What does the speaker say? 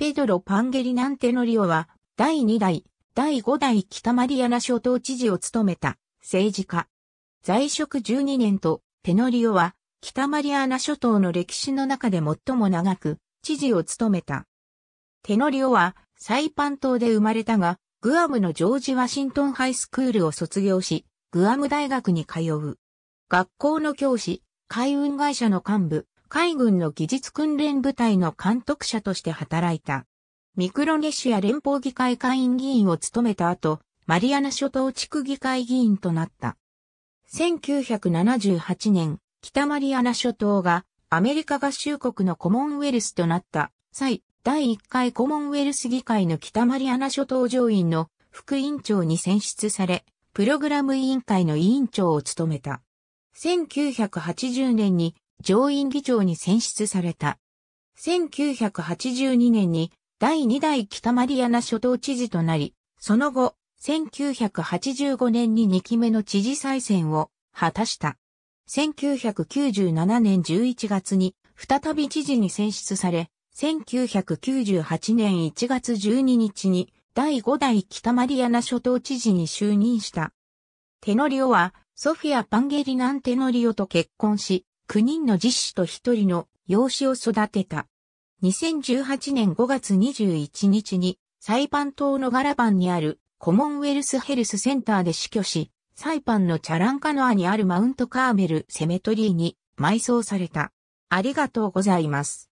ペドロ・パンゲリナンテノリオは、第2代、第5代北マリアナ諸島知事を務めた、政治家。在職12年と、テノリオは、北マリアナ諸島の歴史の中で最も長く、知事を務めた。テノリオは、サイパン島で生まれたが、グアムのジョージ・ワシントンハイスクールを卒業し、グアム大学に通う。学校の教師、海運会社の幹部、海軍の技術訓練部隊の監督者として働いた。ミクロネシア連邦議会会員議員を務めた後、マリアナ諸島地区議会議員となった。1978年、北マリアナ諸島がアメリカ合衆国のコモンウェルスとなった際、第1回コモンウェルス議会の北マリアナ諸島上院の副委員長に選出され、プログラム委員会の委員長を務めた。1980年に上院議長に選出された。1982年に第2代北マリアナ諸島知事となり、その後、1985年に2期目の知事再選を果たした。1997年11月に再び知事に選出され、1998年1月12日に第5代北マリアナ諸島知事に就任した。テノリオはソフィア・パンゲリナン・テノリオと結婚し、9人の実子と1人の養子を育てた。2018年5月21日にサイパン島のガラパンにあるコモンウェルスヘルスセンターで死去し、サイパンのチャランカノアにあるマウントカーメルセメトリーに埋葬された。ありがとうございます。